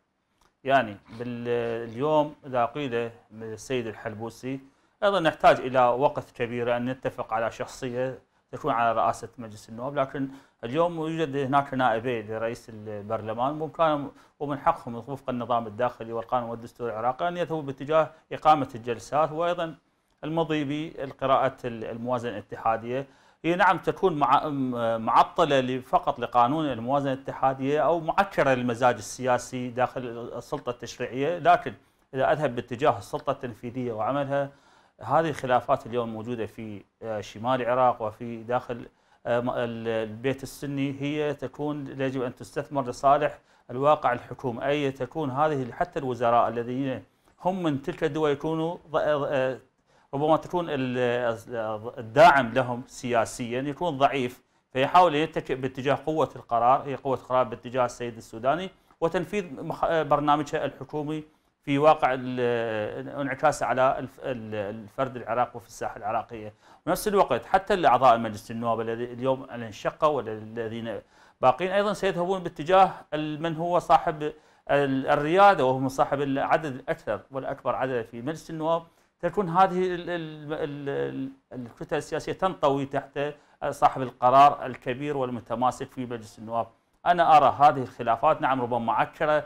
يعني اليوم اذا قيل السيد الحلبوسي ايضا نحتاج الى وقت كبير ان نتفق على شخصيه تكون على رئاسه مجلس النواب لكن اليوم يوجد هناك نائبين لرئيس البرلمان وكان ومن حقهم وفق النظام الداخلي والقانون والدستور العراقي ان يذهبوا باتجاه اقامه الجلسات وايضا المضي بالقراءه الموازنه الاتحاديه هي نعم تكون معطله فقط لقانون الموازنه الاتحاديه او معكره للمزاج السياسي داخل السلطه التشريعيه لكن اذا اذهب باتجاه السلطه التنفيذيه وعملها هذه الخلافات اليوم موجوده في آه، شمال العراق وفي داخل آه، البيت السني هي تكون يجب ان تستثمر لصالح الواقع الحكومي اي تكون هذه حتى الوزراء الذين هم من تلك الدول يكونوا آه، ربما تكون الداعم لهم سياسيا يكون ضعيف فيحاول يتكئ باتجاه قوه القرار هي قوه القرار باتجاه السيد السوداني وتنفيذ برنامجها الحكومي في واقع آه، انعكاسه على الفرد العراقي وفي الساحه العراقيه، ونفس الوقت حتى الاعضاء المجلس النواب الذي اليوم انشقوا والذين باقين ايضا سيذهبون باتجاه من هو صاحب الرياده وهو صاحب العدد الاكثر والاكبر عدد في مجلس النواب تكون هذه الكتل السياسيه تنطوي تحت صاحب القرار الكبير والمتماسك في مجلس النواب. انا ارى هذه الخلافات نعم ربما معكره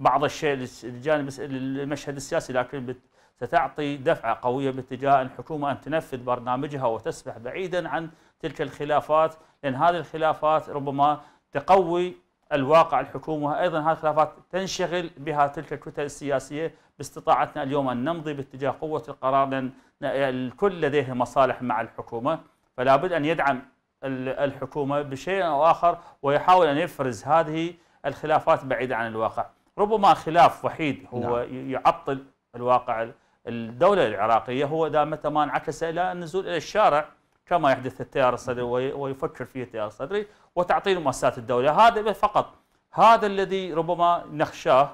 بعض الشيء للجانب المشهد السياسي لكن ستعطي دفعة قوية باتجاه الحكومة أن تنفذ برنامجها وتسبح بعيدا عن تلك الخلافات لأن هذه الخلافات ربما تقوي الواقع الحكومه ايضا هذه الخلافات تنشغل بها تلك الكتل السياسية باستطاعتنا اليوم أن نمضي باتجاه قوة القرار لأن الكل لديه مصالح مع الحكومة فلا بد أن يدعم الحكومة بشيء أو آخر ويحاول أن يفرز هذه الخلافات بعيدة عن الواقع ربما خلاف وحيد هو نعم. يعطل الواقع الدولة العراقية هو دا متى ما انعكس إلى النزول إلى الشارع كما يحدث التيار الصدري ويفكر فيه التيار الصدري وتعطيل مؤسسات الدولة هذا فقط هذا الذي ربما نخشاه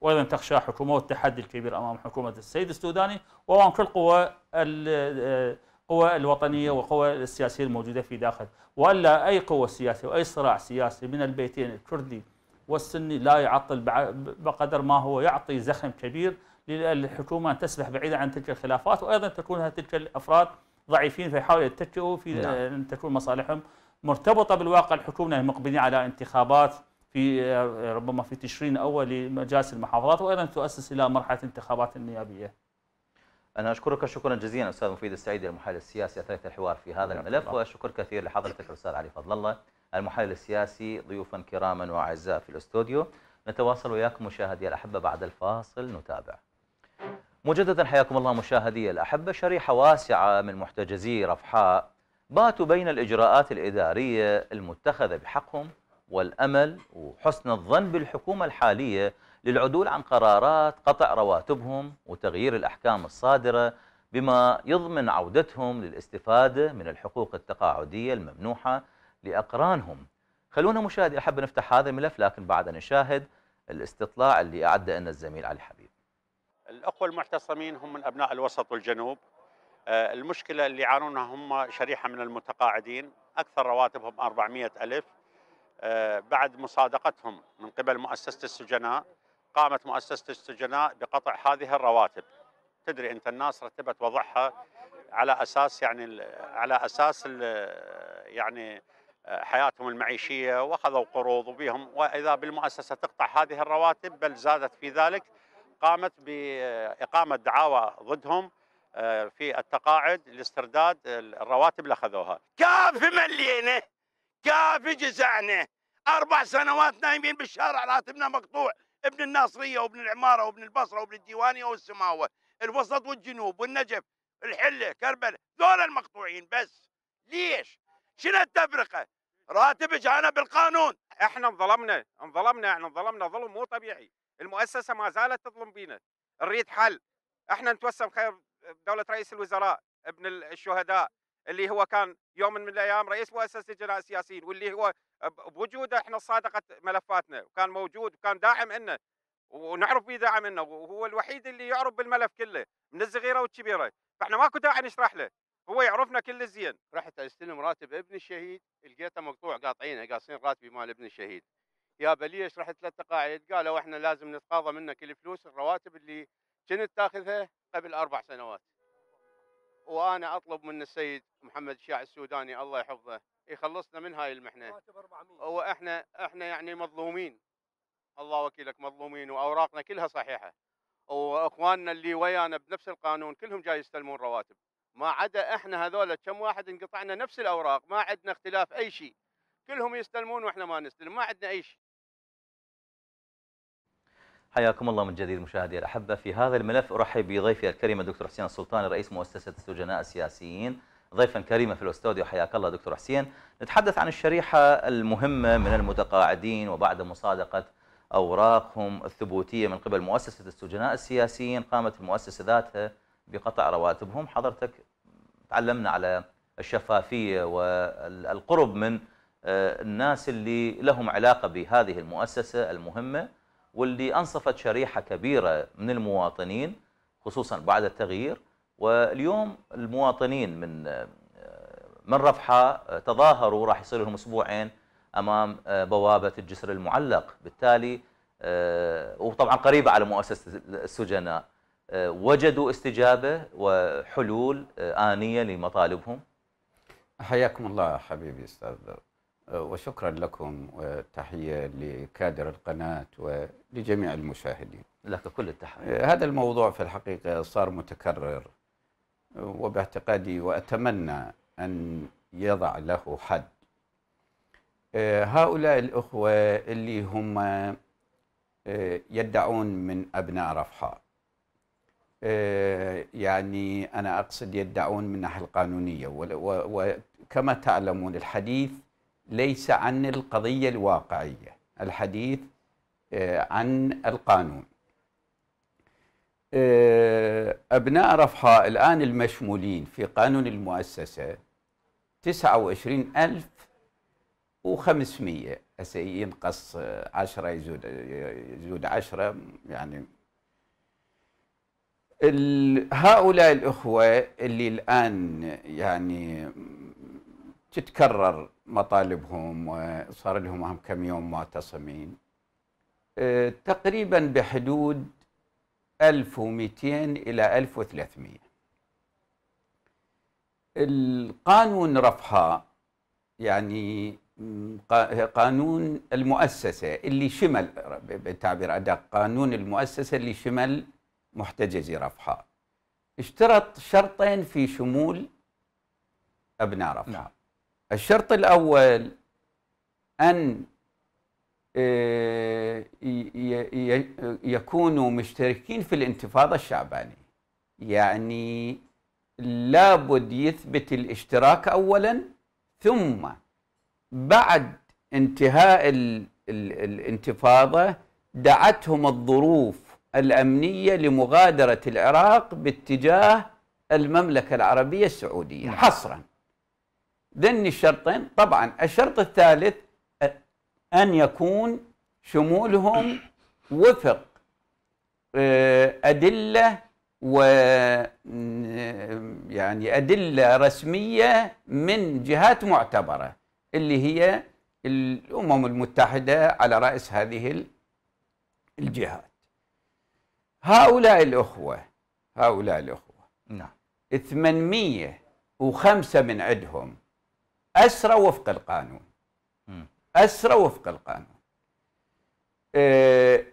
وايضا تخشاه حكومه والتحدي الكبير امام حكومه السيد السوداني وامام كل قوى القوى الوطنيه والقوى السياسيه الموجوده في داخل والا اي قوه سياسيه واي صراع سياسي من البيتين الكردي والسني لا يعطل بقدر ما هو يعطي زخم كبير للحكومة أن تسبح بعيدا عن تلك الخلافات وأيضا تكون تلك الأفراد ضعيفين فيحاولوا يتكئوا في نعم. أن تكون مصالحهم مرتبطة بالواقع الحكومي لأنهم مقبلين على انتخابات في ربما في تشرين أول لمجالس المحافظات وأيضا تؤسس إلى مرحلة انتخابات النيابية أنا أشكرك شكرا جزيلا أستاذ مفيد السعيد المحلل السياسي أثرت الحوار في هذا الملف وأشكر كثير لحضرتك الأستاذ علي فضل الله المحلل السياسي ضيوفا كراما واعزاء في الاستوديو نتواصل وياكم مشاهدي الأحبة بعد الفاصل نتابع مجددا حياكم الله مشاهدي الأحبة شريحة واسعة من محتجزي رفحاء باتوا بين الإجراءات الإدارية المتخذة بحقهم والأمل وحسن الظن بالحكومة الحالية للعدول عن قرارات قطع رواتبهم وتغيير الأحكام الصادرة بما يضمن عودتهم للاستفادة من الحقوق التقاعدية الممنوحة لأقرانهم خلونا مشاهدي أحب نفتح هذا الملف لكن بعد أن نشاهد الاستطلاع اللي أعده لنا الزميل علي حبيب الأقوى المعتصمين هم من أبناء الوسط والجنوب آه، المشكلة اللي يعانونها هم شريحة من المتقاعدين أكثر رواتبهم 400 ألف آه، بعد مصادقتهم من قبل مؤسسة السجناء قامت مؤسسة السجناء بقطع هذه الرواتب تدري أنت الناس رتبت وضعها على أساس يعني على أساس يعني حياتهم المعيشيه واخذوا قروض وبهم واذا بالمؤسسه تقطع هذه الرواتب بل زادت في ذلك قامت باقامه دعاوى ضدهم آه، في التقاعد لاسترداد الرواتب اللي اخذوها. كافي ملينا كافي جزعنا اربع سنوات نايمين بالشارع راتبنا مقطوع ابن الناصريه وابن العماره وابن البصره وابن الديوانيه والسماوه الوسط والجنوب والنجف الحله كربلاء ذول المقطوعين بس ليش؟ شنو التفرقه؟ راتبك انا بالقانون احنا انظلمنا انظلمنا احنا انظلمنا ظلم مو طبيعي المؤسسه ما زالت تظلم بينا نريد حل احنا نتوسم خير دوله رئيس الوزراء ابن الشهداء اللي هو كان يوم من الايام رئيس مؤسسه الجناء السياسيين واللي هو بوجوده احنا صادقت ملفاتنا وكان موجود وكان داعم لنا ونعرف به داعم لنا وهو الوحيد اللي يعرف بالملف كله من الصغيره والكبيره فاحنا ماكو داعي نشرح له هو يعرفنا كل زين رحت استلم راتب ابن الشهيد لقيته مقطوع قاطعينه قاصين راتبي مال ابن الشهيد يا بليش رحت للتقاعد قالوا احنا لازم نتقاضى منك الفلوس الرواتب اللي كنت تاخذها قبل اربع سنوات وانا اطلب من السيد محمد الشاع السوداني الله يحفظه يخلصنا من هاي المحنه احنا احنا يعني مظلومين الله وكيلك مظلومين واوراقنا كلها صحيحه واخواننا اللي ويانا بنفس القانون كلهم جاي يستلمون رواتب ما عدا احنا هذول كم واحد انقطعنا نفس الاوراق ما عندنا اختلاف اي شيء كلهم يستلمون واحنا ما نستلم ما عندنا اي شيء حياكم الله من جديد مشاهدي الأحبة في هذا الملف أرحب بضيفي الكريم الدكتور حسين السلطاني رئيس مؤسسة السجناء السياسيين ضيفا كريما في الاستوديو حياك الله دكتور حسين نتحدث عن الشريحة المهمة من المتقاعدين وبعد مصادقة أوراقهم الثبوتية من قبل مؤسسة السجناء السياسيين قامت المؤسسة ذاتها بقطع رواتبهم حضرتك تعلمنا على الشفافية والقرب من آه، الناس اللي لهم علاقة بهذه المؤسسة المهمة واللي أنصفت شريحة كبيرة من المواطنين خصوصا بعد التغيير واليوم المواطنين من آه، من رفحة آه، تظاهروا راح يصير لهم أسبوعين أمام بوابة الجسر المعلق بالتالي وطبعا قريبة على مؤسسة السجناء آه، وجدوا استجابة وحلول آه، آنية لمطالبهم حياكم الله حبيبي أستاذ آه، وشكرا لكم وتحية لكادر القناة ولجميع المشاهدين لك كل التحية هذا الموضوع في الحقيقة صار متكرر وباعتقادي وأتمنى أن يضع له حد هؤلاء الأخوة اللي هم يدعون من أبناء رفحاء آه، يعني أنا أقصد يدعون من الناحية القانونية وكما تعلمون الحديث ليس عن القضية الواقعية الحديث آه، عن القانون آه، أبناء رفحاء الآن المشمولين في قانون المؤسسة 29500 هسه ينقص 10 يزود يزود 10 يعني هؤلاء الأخوة اللي الآن يعني تتكرر مطالبهم وصار لهم هم كم يوم معتصمين آه، تقريبا بحدود 1200 إلى 1300 القانون رفحاء يعني قانون المؤسسة اللي شمل بتعبير أدق قانون المؤسسة اللي شمل محتجز رفحاء اشترط شرطين في شمول أبناء رفحاء نعم. الشرط الأول أن آه، يكونوا مشتركين في الانتفاضة الشعبانية يعني لابد يثبت الاشتراك أولا ثم بعد انتهاء الانتفاضة دعتهم الظروف الأمنية لمغادرة العراق باتجاه المملكة العربية السعودية نعم. حصرا ذن الشرطين طبعا الشرط الثالث أن يكون شمولهم وفق آه، أدلة و آه، يعني أدلة رسمية من جهات معتبرة اللي هي الأمم المتحدة على رأس هذه الجهات هؤلاء الأخوة هؤلاء الأخوة نعم 805 من عندهم أسرى وفق القانون أسرى وفق القانون آه،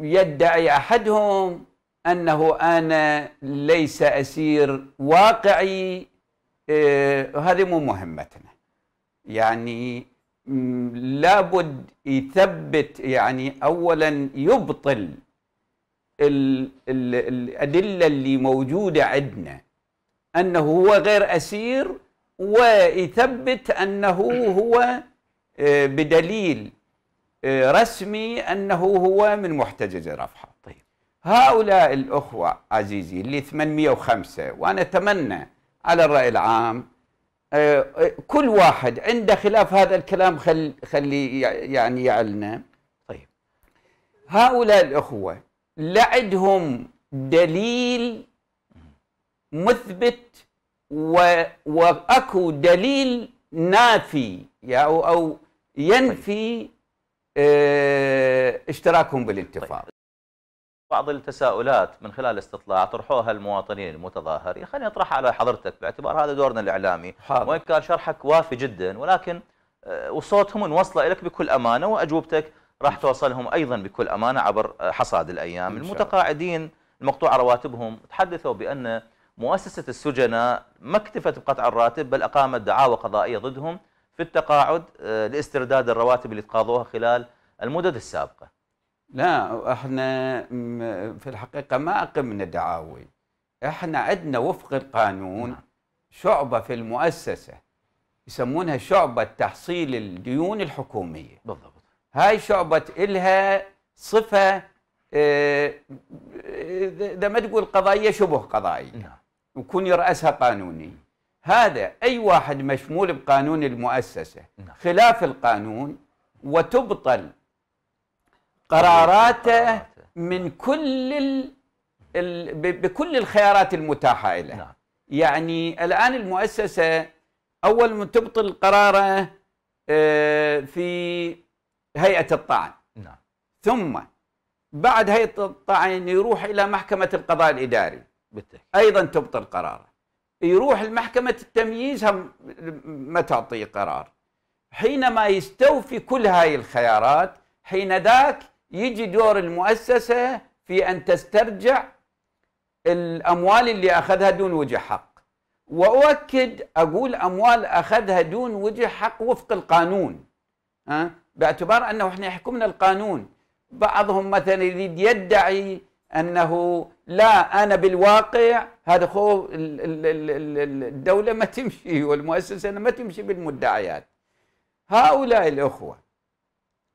يدعي أحدهم أنه أنا ليس أسير واقعي آه، هذه مو مهمتنا يعني لابد يثبت يعني أولا يبطل الأدلة اللي موجودة عندنا أنه هو غير أسير ويثبت أنه هو آه، بدليل آه، رسمي أنه هو من محتجز رفحة طيب هؤلاء الأخوة عزيزي اللي 805 وأنا أتمنى على الرأي العام آه، كل واحد عنده خلاف هذا الكلام خل خلي يعني يعلنا طيب هؤلاء الأخوة لعدهم دليل مثبت و... واكو دليل نافي يعني او او ينفي طيب. اشتراكهم بالاتفاق طيب. بعض التساؤلات من خلال استطلاع طرحوها المواطنين المتظاهرين خليني اطرحها على حضرتك باعتبار هذا دورنا الاعلامي وان كان شرحك وافي جدا ولكن آه، وصوتهم نوصله لك بكل امانه واجوبتك راح توصلهم ايضا بكل امانه عبر آه، حصاد الايام المتقاعدين المقطوعه رواتبهم تحدثوا بان مؤسسه السجناء ما اكتفت بقطع الراتب بل اقامت دعاوى قضائيه ضدهم في التقاعد آه، لاسترداد الرواتب اللي تقاضوها خلال المدد السابقه. لا احنا في الحقيقه ما اقمنا دعاوي. احنا عندنا وفق القانون نعم. شعبه في المؤسسه يسمونها شعبه تحصيل الديون الحكوميه. بالضبط. هاي شعبة إلها صفة آه، إذا ما تقول قضايا شبه قضايا نعم. ويكون يرأسها قانوني هذا أي واحد مشمول بقانون المؤسسة نعم. خلاف القانون وتبطل قراراته من كل ال... ال... بكل الخيارات المتاحة له نعم. يعني الآن المؤسسة أول من تبطل قراره آه، في هيئه الطعن نعم ثم بعد هيئه الطعن يروح الى محكمه القضاء الاداري بالتأكيد. ايضا تبطل قراره يروح لمحكمه التمييز هم ما تعطي قرار حينما يستوفي كل هاي الخيارات حين ذاك يجي دور المؤسسه في ان تسترجع الاموال اللي اخذها دون وجه حق واؤكد اقول اموال اخذها دون وجه حق وفق القانون ها باعتبار انه احنا يحكمنا القانون بعضهم مثلا يريد يدعي انه لا انا بالواقع هذا خوف الدوله ما تمشي [LAUGHS] والمؤسسه ما تمشي بالمدعيات هؤلاء الاخوه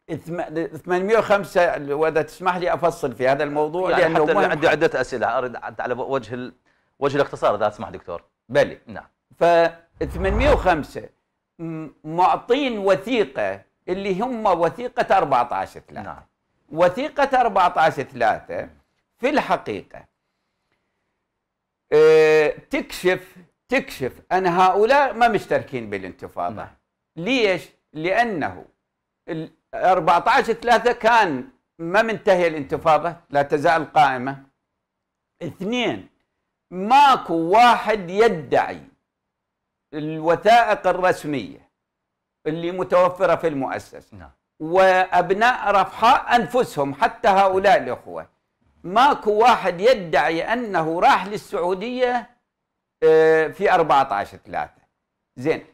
805 واذا تسمح لي افصل في هذا الموضوع يعني لانه حتى عندي عده اسئله اريد على وجه ال... وجه الاختصار اذا تسمح دكتور بلي نعم ف 805 معطين وثيقه اللي هم وثيقة 14 3 نعم. وثيقة 14 3 في الحقيقة آه، تكشف تكشف أن هؤلاء ما مشتركين بالانتفاضة نعم. ليش؟ لأنه 14 3 كان ما منتهي الانتفاضة لا تزال قائمة اثنين ماكو واحد يدعي الوثائق الرسمية اللي متوفرة في المؤسسة نعم. وأبناء رفحاء أنفسهم حتى هؤلاء الأخوة ماكو واحد يدعي أنه راح للسعودية آه، في 14 ثلاثة زين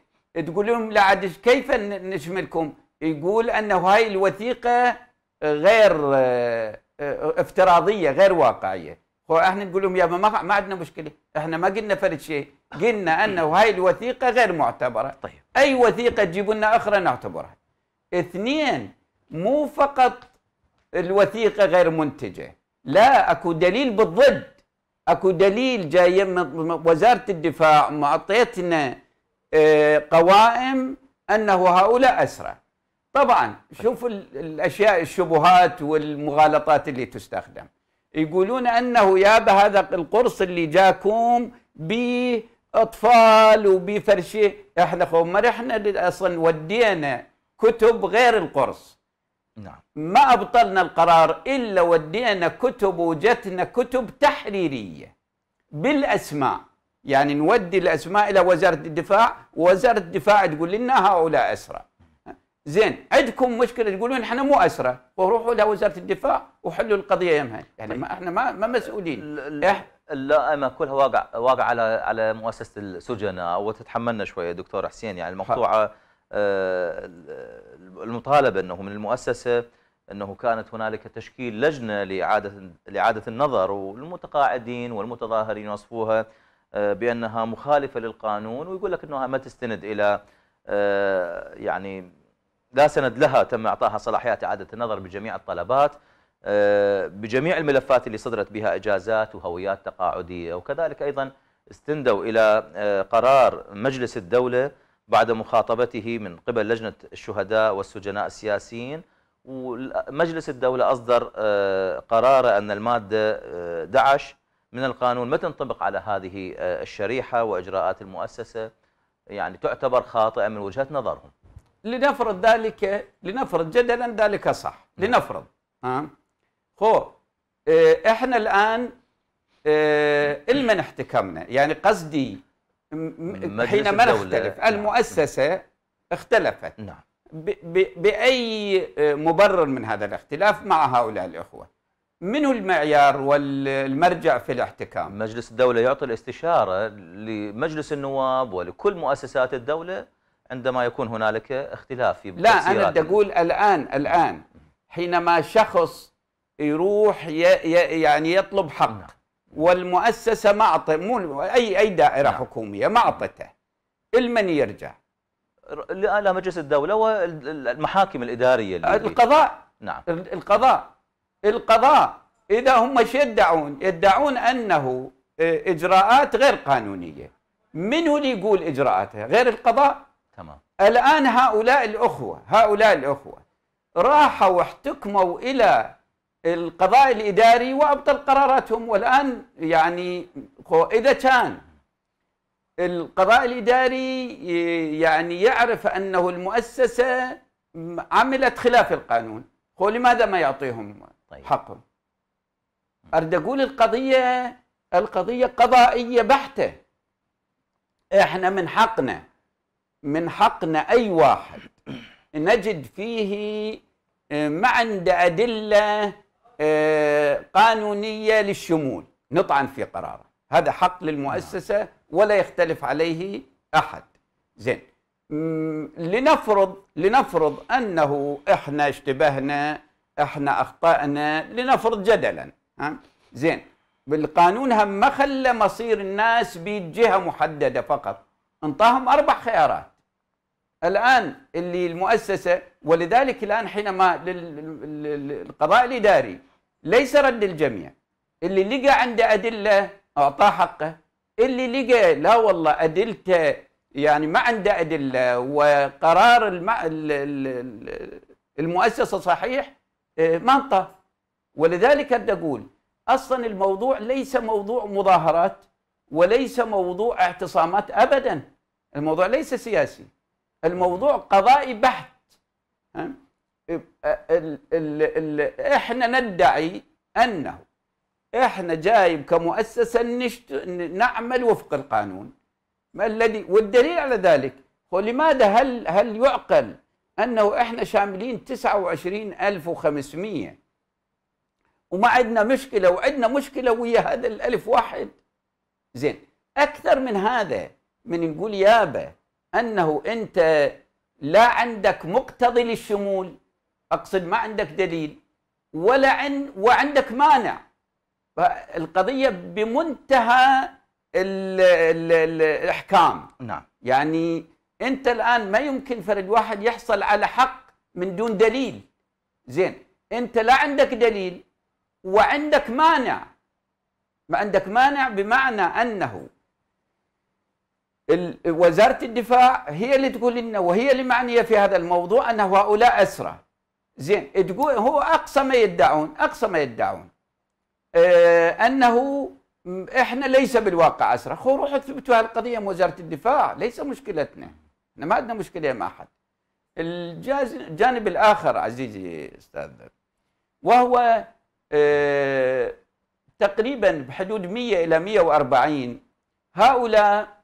تقول لهم لا عاد كيف نشملكم يقول أنه هاي الوثيقة غير آه، آه، افتراضية غير واقعية هو احنا نقول لهم يا ما ما عندنا مشكله احنا ما قلنا فرد شيء قلنا انه هاي الوثيقه غير معتبره طيب. اي وثيقه تجيبوا لنا اخرى نعتبرها اثنين مو فقط الوثيقه غير منتجه لا اكو دليل بالضد اكو دليل جاي من وزاره الدفاع معطيتنا آه، قوائم انه هؤلاء اسرى طبعا شوفوا الاشياء الشبهات والمغالطات اللي تستخدم يقولون أنه يابا هذا القرص اللي جاكم بأطفال وبفرشة إحنا خو ما رحنا أصلا ودينا كتب غير القرص نعم. ما أبطلنا القرار إلا ودينا كتب وجتنا كتب تحريرية بالأسماء يعني نودي الأسماء إلى وزارة الدفاع ووزارة الدفاع تقول لنا هؤلاء أسرى زين عندكم مشكله تقولون احنا مو اسره وروحوا لوزاره الدفاع وحلوا القضيه يمها يعني ما احنا ما, ما مسؤولين اللائمه إيه؟ كلها واقع واقع على على مؤسسه السجناء وتتحملنا شويه دكتور حسين يعني المقطوعه آه المطالبه انه من المؤسسه انه كانت هنالك تشكيل لجنه لاعاده لاعاده النظر والمتقاعدين والمتظاهرين وصفوها آه بانها مخالفه للقانون ويقول لك انها ما تستند الى آه يعني لا سند لها تم اعطائها صلاحيات اعاده النظر بجميع الطلبات آه، بجميع الملفات اللي صدرت بها اجازات وهويات تقاعديه وكذلك ايضا استندوا الى آه، قرار مجلس الدوله بعد مخاطبته من قبل لجنه الشهداء والسجناء السياسيين ومجلس الدوله اصدر آه، قرار ان الماده 11 من القانون ما تنطبق على هذه الشريحه واجراءات المؤسسه يعني تعتبر خاطئه من وجهه نظرهم لنفرض ذلك لنفرض جدلا ذلك صح لنفرض ها هو آه، احنا الان اه المن احتكمنا يعني قصدي حينما نختلف نعم. المؤسسه اختلفت نعم باي آه، مبرر من هذا الاختلاف مع هؤلاء الاخوه من هو المعيار والمرجع في الاحتكام مجلس الدوله يعطي الاستشاره لمجلس النواب ولكل مؤسسات الدوله عندما يكون هنالك اختلاف في لا أنا بدي أقول الآن الآن حينما شخص يروح ي ي يعني يطلب حق نعم. والمؤسسة ما أعطت مو أي أي دائرة نعم. حكومية ما أعطته لمن يرجع لا مجلس الدولة والمحاكم الإدارية اللي القضاء نعم القضاء القضاء إذا هم شو يدعون؟ يدعون أنه آه، إجراءات غير قانونية من هو اللي يقول إجراءاتها؟ غير القضاء تمام الآن هؤلاء الأخوة هؤلاء الأخوة راحوا احتكموا إلى القضاء الإداري وأبطل قراراتهم والآن يعني إذا كان القضاء الإداري يعني يعرف أنه المؤسسة عملت خلاف القانون هو لماذا ما يعطيهم طيب. حقهم أرد أقول القضية القضية قضائية بحتة إحنا من حقنا من حقنا أي واحد نجد فيه آه، ما عنده أدلة آه، قانونية للشمول نطعن في قراره هذا حق للمؤسسة ولا يختلف عليه أحد زين لنفرض لنفرض أنه إحنا اشتبهنا إحنا أخطأنا لنفرض جدلا ها؟ زين بالقانون هم ما خلى مصير الناس بجهة محددة فقط انطاهم أربع خيارات الآن اللي المؤسسة ولذلك الآن حينما القضاء الإداري ليس رد الجميع اللي لقى عنده أدلة أعطاه حقه اللي لقى لا والله أدلته يعني ما عنده أدلة وقرار المؤسسة صحيح آه، ما انطى ولذلك بدي أقول أصلا الموضوع ليس موضوع مظاهرات وليس موضوع اعتصامات أبدا الموضوع ليس سياسي الموضوع قضائي بحت احنا ندعي انه احنا جايب كمؤسسه نشت... نعمل وفق القانون ما الذي والدليل على ذلك هو لماذا هل هل يعقل انه احنا شاملين 29500 وما عندنا مشكله وعندنا مشكله ويا هذا الالف واحد زين اكثر من هذا من نقول يابا انه انت لا عندك مقتضي للشمول اقصد ما عندك دليل ولا عن وعندك مانع القضيه بمنتهى الاحكام نعم يعني انت الان ما يمكن فرد واحد يحصل على حق من دون دليل زين انت لا عندك دليل وعندك مانع ما عندك مانع بمعنى انه وزارة الدفاع هي اللي تقول لنا وهي اللي معنية في هذا الموضوع أن هؤلاء أسرى زين تقول هو أقصى ما يدعون أقصى ما يدعون آه، أنه إحنا ليس بالواقع أسرى خو روحوا اثبتوا هالقضية من وزارة الدفاع ليس مشكلتنا احنا ما عندنا مشكلة مع أحد الجانب الآخر عزيزي أستاذ وهو آه، تقريبا بحدود 100 إلى 140 هؤلاء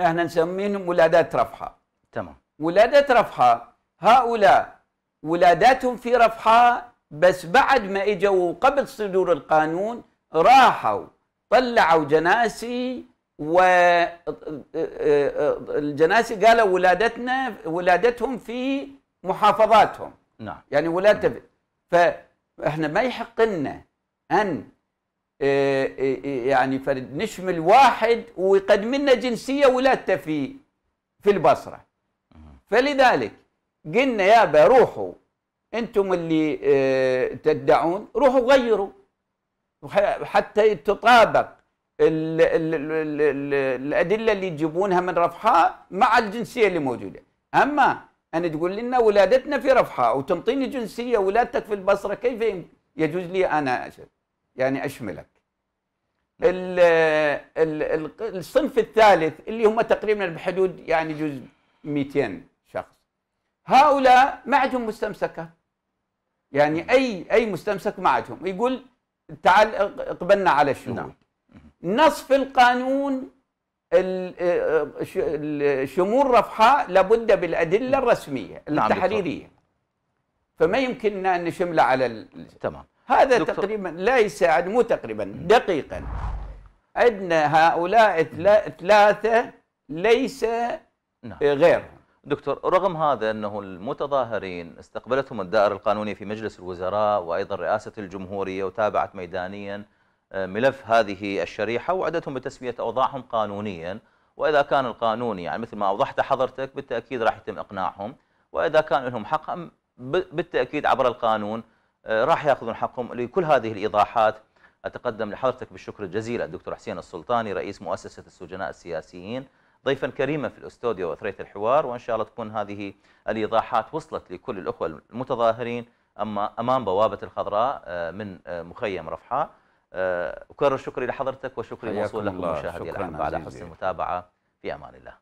احنا نسميهم ولادات رفحه تمام ولادات رفحه هؤلاء ولاداتهم في رفحه بس بعد ما اجوا قبل صدور القانون راحوا طلعوا جناسي و الجناسي قالوا ولادتنا ولادتهم في محافظاتهم نعم يعني ولادته فاحنا ما يحق لنا ان آه، آه، آه، يعني فرد نشمل واحد ويقدم لنا جنسيه ولادته في في البصره فلذلك قلنا يابا روحوا انتم اللي تدعون روحوا غيروا حتى تطابق الـ الـ الـ الادله اللي يجيبونها من رفحاء مع الجنسيه اللي موجوده اما ان تقول لنا ولادتنا في رفحاء وتنطيني جنسيه ولادتك في البصره كيف يجوز لي انا يعني اشملك الصنف الثالث اللي هم تقريبا بحدود يعني جزء 200 شخص هؤلاء ما عندهم مستمسكات يعني اي اي مستمسك ما عندهم يقول تعال اقبلنا على الشهود نعم. نص في القانون الشمول رفحاء لابد بالادله نعم. الرسميه نعم، التحريريه نعم فما يمكننا ان نشمله على تمام هذا دكتور. تقريبا لا يساعد يعني، مو تقريبا دقيقا عندنا هؤلاء ثلاثه ليس نعم. غير دكتور رغم هذا أنه المتظاهرين استقبلتهم الدائرة القانونية في مجلس الوزراء وأيضا رئاسة الجمهورية وتابعت ميدانيا آه، ملف هذه الشريحة وعدتهم بتسمية أوضاعهم قانونيا وإذا كان القانون يعني مثل ما أوضحت حضرتك بالتأكيد راح يتم إقناعهم وإذا كان لهم حق بالتأكيد عبر القانون آه، راح ياخذون حقهم لكل هذه الايضاحات اتقدم لحضرتك بالشكر الجزيل الدكتور حسين السلطاني رئيس مؤسسه السجناء السياسيين ضيفا كريما في الاستوديو واثريت الحوار وان شاء الله تكون هذه الايضاحات وصلت لكل الاخوه المتظاهرين اما امام بوابه الخضراء آه، من آه، مخيم رفحاء اكرر شكري لحضرتك وشكري موصول لكم مشاهدي على حسن المتابعه في امان الله